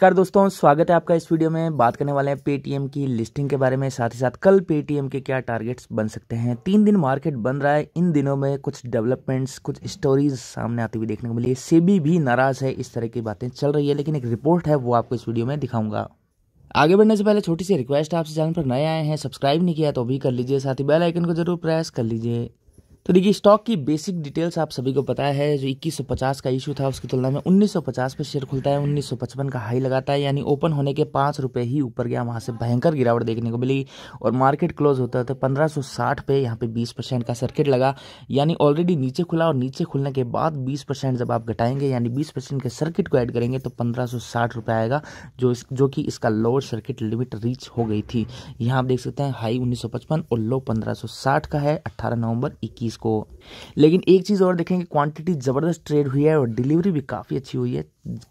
कर दोस्तों स्वागत है आपका इस वीडियो में बात करने वाले हैं पेटीएम की लिस्टिंग के बारे में साथ ही साथ कल पेटीएम के क्या टारगेट्स बन सकते हैं तीन दिन मार्केट बन रहा है इन दिनों में कुछ डेवलपमेंट्स कुछ स्टोरीज सामने आती हुई देखने को मिली है सेबी भी नाराज है इस तरह की बातें चल रही है लेकिन एक रिपोर्ट है वो आपको इस वीडियो में दिखाऊंगा आगे बढ़ने से पहले छोटी सी रिक्वेस्ट आपसे चैनल पर नए आए हैं सब्सक्राइब नहीं किया तो भी कर लीजिए साथ ही बेल आइकन को जरूर प्रेस कर लीजिए तो देखिए स्टॉक की बेसिक डिटेल्स आप सभी को पता है जो 2150 का इशू था उसकी तुलना में 1950 पे शेयर खुलता है 1955 का हाई लगाता है यानी ओपन होने के पाँच रुपये ही ऊपर गया वहाँ से भयंकर गिरावट देखने को मिली और मार्केट क्लोज होता था तो पंद्रह सौ साठ पे यहाँ पे बीस परसेंट का सर्किट लगा यानी ऑलरेडी नीचे खुला और नीचे खुलने के बाद बीस परसेंट जब आप घटाएंगे यानी बीस परसेंट के सर्किट को ऐड करेंगे तो पंद्रह सौ साठ रुपये आएगा जो जो कि इसका लोअर सर्किट लिमिट रीच हो गई थी यहाँ आप देख सकते हैं हाई उन्नीस सौ पचपन और लो पंद्रह सौ साठ का है अट्ठारह नवंबर इक्कीस चीज़ को लेकिन एक चीज़ और देखेंगे क्वांटिटी ज़बरदस्त ट्रेड हुई है और डिलीवरी भी काफ़ी अच्छी हुई है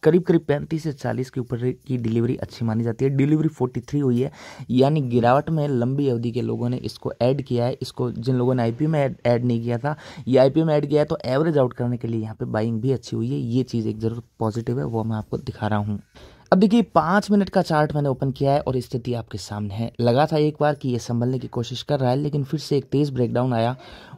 करीब करीब पैंतीस से चालीस के ऊपर की डिलीवरी अच्छी मानी जाती है डिलीवरी फोर्टी थ्री हुई है यानी गिरावट में लंबी अवधि के लोगों ने इसको ऐड किया है इसको जिन लोगों ने आईपीओ में ऐड नहीं किया था या आईपीओ में ऐड किया है तो एवरेज आउट करने के लिए यहाँ पे बाइंग भी अच्छी हुई है ये चीज़ एक जरूर पॉजिटिव है वो मैं आपको दिखा रहा हूँ अब देखिए पाँच मिनट का चार्ट मैंने ओपन किया है और स्थिति आपके सामने है लगा था एक बार कि ये संभलने की कोशिश कर रहा है लेकिन फिर से एक तेज़ ब्रेकडाउन आया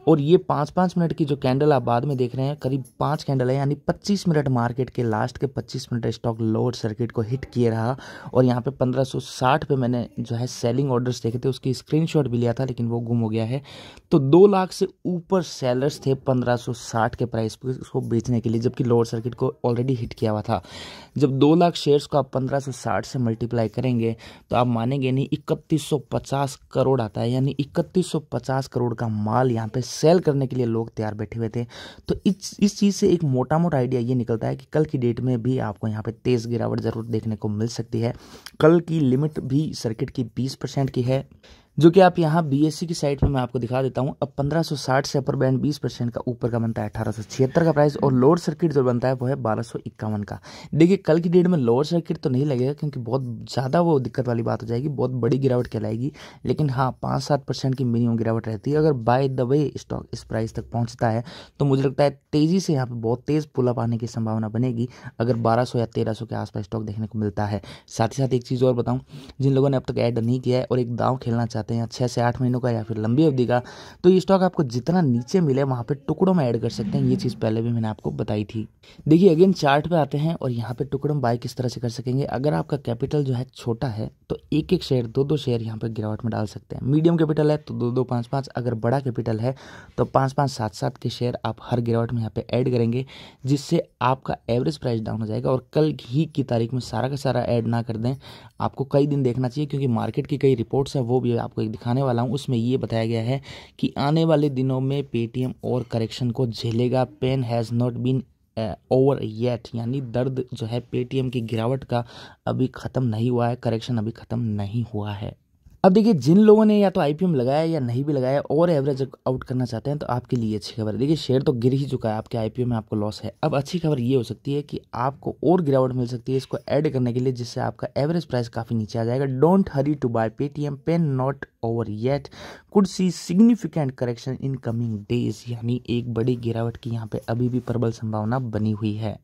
और ये पाँच पाँच मिनट की जो कैंडल आप बाद में देख रहे हैं करीब पाँच कैंडल है यानी पच्चीस मिनट मार्केट के लास्ट के पच्चीस मिनट स्टॉक लोअर सर्किट को हिट किए रहा और यहाँ पे पंद्रह सौ साठ पे मैंने जो है सेलिंग ऑर्डर्स देखे थे उसकी स्क्रीनशॉट भी लिया था लेकिन वो गुम हो गया है तो दो लाख से ऊपर सेलर्स थे पंद्रह सौ साठ के प्राइस पर उसको बेचने के लिए जबकि लोअर सर्किट को ऑलरेडी हिट किया हुआ था जब दो लाख शेयर्स को आप 1560 से मल्टीप्लाई करेंगे तो आप मानेंगे नहीं 3150 करोड़ आता है यानी 3150 करोड़ का माल यहाँ पे सेल करने के लिए लोग तैयार बैठे हुए थे तो इस इस चीज़ से एक मोटा मोटा आइडिया ये निकलता है कि कल की डेट में भी आपको यहाँ पे तेज़ गिरावट ज़रूर देखने को मिल सकती है कल की लिमिट भी सर्किट की बीस की है जो कि आप यहाँ बीएससी e की साइट पर मैं आपको दिखा देता हूँ अब 1560 से अपर बैंड 20 परसेंट का ऊपर का बनता है अठारह का प्राइस और लोअर सर्किट जो बनता है वो है बारह का देखिए कल की डेट में लोअर सर्किट तो नहीं लगेगा क्योंकि बहुत ज़्यादा वो दिक्कत वाली बात हो जाएगी बहुत बड़ी गिरावट कहलाएगी लेकिन हाँ पाँच सात परसेंट की मिनिमम गिरावट रहती है अगर बाय द वे स्टॉक इस प्राइस तक पहुँचता है तो मुझे लगता है तेज़ी से यहाँ पर बहुत तेज़ पुलअप आने की संभावना बनेगी अगर बारह या तेरह के आसपास स्टॉक देखने को मिलता है साथ ही साथ एक चीज़ और बताऊँ जिन लोगों ने अब तक ऐड नहीं किया है और एक दाव खेलना चाहते चाहते हैं छः से आठ महीनों का या फिर लंबी अवधि का तो ये स्टॉक आपको जितना नीचे मिले वहाँ पर टुकड़ों में ऐड कर सकते हैं ये चीज़ पहले भी मैंने आपको बताई थी देखिए अगेन चार्ट पे आते हैं और यहाँ पे टुकड़ों बाय किस तरह से कर सकेंगे अगर आपका कैपिटल जो है छोटा है तो एक एक शेयर दो दो शेयर यहाँ पर गिरावट में डाल सकते हैं मीडियम कैपिटल है तो दो दो पाँच पाँच अगर बड़ा कैपिटल है तो पाँच पाँच सात सात के शेयर आप हर गिरावट में यहाँ पे ऐड करेंगे जिससे आपका एवरेज प्राइस डाउन हो जाएगा और कल ही की तारीख में सारा का सारा ऐड ना कर दें आपको कई दिन देखना चाहिए क्योंकि मार्केट की कई रिपोर्ट्स हैं वो भी आपको दिखाने वाला हूँ उसमें ये बताया गया है कि आने वाले दिनों में पेटीएम और करेक्शन को झेलेगा pain has not been over yet यानी दर्द जो है पेटीएम की गिरावट का अभी ख़त्म नहीं हुआ है करेक्शन अभी ख़त्म नहीं हुआ है अब देखिए जिन लोगों ने या तो आई लगाया या नहीं भी लगाया और एवरेज आउट करना चाहते हैं तो आपके लिए अच्छी खबर है देखिए शेयर तो गिर ही चुका है आपके आई में आपको लॉस है अब अच्छी खबर ये हो सकती है कि आपको और गिरावट मिल सकती है इसको ऐड करने के लिए जिससे आपका एवरेज प्राइस काफ़ी नीचे आ जाएगा don't hurry to buy Paytm pain not over yet could see significant correction in coming days यानी एक बड़ी गिरावट की यहाँ पर अभी भी प्रबल संभावना बनी हुई है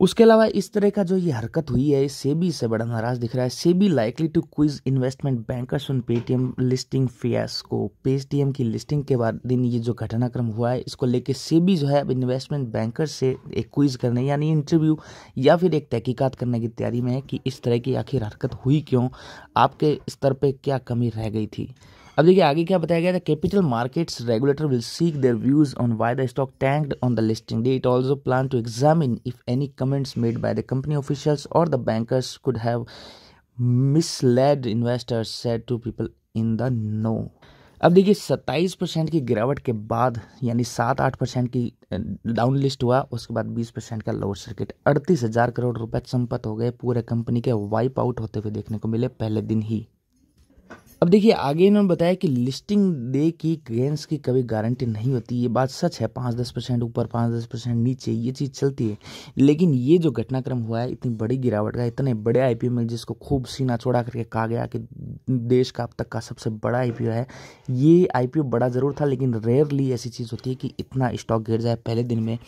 उसके अलावा इस तरह का जो ये हरकत हुई है सेबी से बड़ा नाराज दिख रहा है SEBI likely to quiz investment bankers on Paytm listing face को पेटीएम की लिस्टिंग के बाद दिन ये जो घटनाक्रम हुआ है इसको लेके सेबी जो है अब इन्वेस्टमेंट बैंकर से एक क्विज करने यानी इंटरव्यू या फिर एक तहकीक़त करने की तैयारी में है कि इस तरह की आखिर हरकत हुई क्यों आपके स्तर पर क्या कमी रह गई थी अब देखिए आगे क्या बताया गया था capital markets regulator will seek their views on why the stock tanked on the listing day it also plan to examine if any comments made by the company officials or the bankers could have misled investors said two people in the know अब देखिए सत्ताईस percent की गिरावट के बाद यानी सात आठ परसेंट की डाउन लिस्ट हुआ उसके बाद बीस परसेंट का लोअर सर्किट अड़तीस हज़ार करोड़ रुपए संपत्त हो गए पूरे कंपनी के वाइप आउट होते हुए देखने को मिले पहले दिन ही अब देखिए आगे इन्होंने बताया कि लिस्टिंग डे की गेंस की कभी गारंटी नहीं होती ये बात सच है पाँच दस परसेंट ऊपर पाँच दस परसेंट नीचे ये चीज़ चलती है लेकिन ये जो घटनाक्रम हुआ है इतनी बड़ी गिरावट का इतने बड़े आई में जिसको खूब सीना चौड़ा करके कहा गया कि देश का अब तक का सबसे बड़ा आई है ये आई बड़ा ज़रूर था लेकिन रेयरली ऐसी चीज़ होती है कि इतना स्टॉक गिर जाए पहले दिन में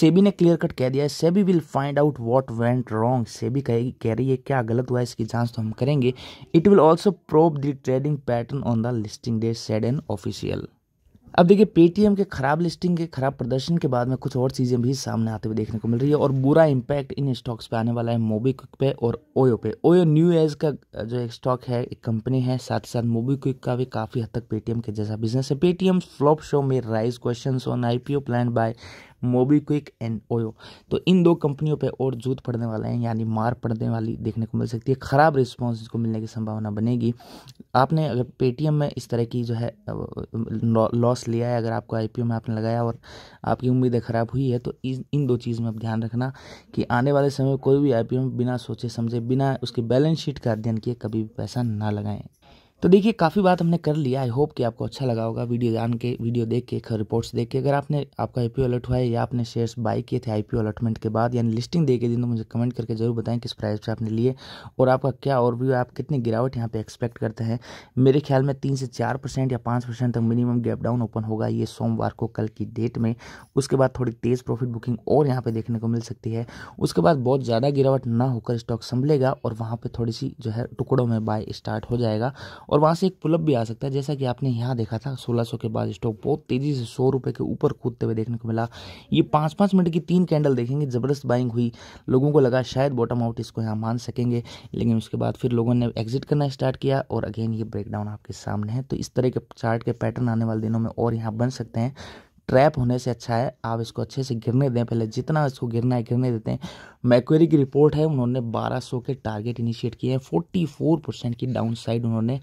सेबी ने क्लियर कट कह दिया है SEBI will find out what went wrong SEBI कहेगी कह रही है क्या गलत हुआ इसकी जाँच तो हम करेंगे it will also probe the trading pattern on the listing day said an official अब देखिए पेटीएम के खराब लिस्टिंग के खराब प्रदर्शन के बाद में कुछ और चीज़ें भी सामने आते हुए देखने को मिल रही है और बुरा इम्पैक्ट इन स्टॉक्स पे आने वाला है मोबीक्विक पे और ओयो पे ओयो न्यू एज का जो एक स्टॉक है एक कंपनी है साथ ही साथ मोबीक्विक का भी काफ़ी हद तक पेटीएम के जैसा बिजनेस है पेटीएम फ्लॉप शो में raise question on I P plan by MobiKwik and Oyo तो इन दो कंपनियों पे और जूत पड़ने वाले हैं यानी मार पड़ने वाली देखने को मिल सकती है ख़राब रिस्पॉन्स इसको मिलने की संभावना बनेगी आपने अगर पेटीएम में इस तरह की जो है लॉस लिया है अगर आपको आईपीओ में आपने लगाया और आपकी उम्मीदें ख़राब हुई है तो इन दो चीज़ में आप ध्यान रखना कि आने वाले समय में कोई भी आई में बिना सोचे समझे बिना उसके बैलेंस शीट का अध्ययन किए कभी भी पैसा ना लगाएं तो देखिए काफ़ी बात हमने कर लिया आई होप कि आपको अच्छा लगा होगा वीडियो जान के वीडियो देख के खर रिपोर्ट्स देख के अगर आपने आपका आई पी अलर्ट हुआ है या आपने शेयर्स बाई किए थे आई पी अलॉटमेंट के बाद यानी लिस्टिंग देखे दिन तो मुझे कमेंट करके जरूर बताएं किस प्राइस पे आपने लिए और आपका क्या और भी आप कितनी गिरावट यहाँ पर एक्सपेक्ट करते हैं मेरे ख्याल में तीन से चार परसेंट या पाँच परसेंट तक मिनिमम गैप डाउन ओपन होगा ये सोमवार को कल की डेट में उसके बाद थोड़ी तेज़ प्रॉफिट बुकिंग और यहाँ पर देखने को मिल सकती है उसके बाद बहुत ज़्यादा गिरावट ना होकर स्टॉक संभलेगा और वहाँ पर थोड़ी सी जो है टुकड़ों में बाय स्टार्ट हो जाएगा और वहाँ से एक पुलअप भी आ सकता है जैसा कि आपने यहाँ देखा था 1600 के बाद स्टॉक बहुत तेज़ी से सौ रुपये के ऊपर कूदते हुए देखने को मिला ये पाँच पाँच मिनट की तीन कैंडल देखेंगे ज़बरदस्त बाइंग हुई लोगों को लगा शायद बॉटम आउट इसको यहाँ मान सकेंगे लेकिन उसके बाद फिर लोगों ने एग्जिट करना स्टार्ट किया और अगेन ये ब्रेकडाउन आपके सामने है तो इस तरह के चार्ट के पैटर्न आने वाले दिनों में और यहाँ बन सकते हैं ट्रैप होने से अच्छा है आप इसको अच्छे से गिरने दें पहले जितना इसको गिरना है गिरने देते हैं मैक्वेरी की रिपोर्ट है उन्होंने 1200 के टारगेट इनिशिएट किए हैं 44 परसेंट की डाउन साइड उन्होंने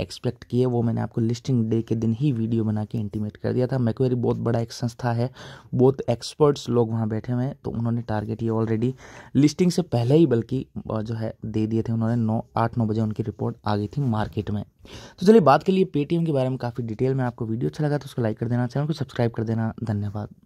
एक्सपेक्ट किए वो मैंने आपको लिस्टिंग डे के दिन ही वीडियो बना के इंटीमेट कर दिया था मैक्वेरी बहुत बड़ा एक संस्था है बहुत एक्सपर्ट्स लोग वहाँ बैठे हुए हैं तो उन्होंने टारगेट ये ऑलरेडी लिस्टिंग से पहले ही बल्कि जो है दे दिए थे उन्होंने नौ आठ नौ बजे उनकी रिपोर्ट आ गई थी मार्केट में तो चलिए बात के लिए पेटीएम के बारे में काफ़ी डिटेल में आपको वीडियो अच्छा लगा तो उसको लाइक कर देना चैनल को सब्सक्राइब कर देना धन्यवाद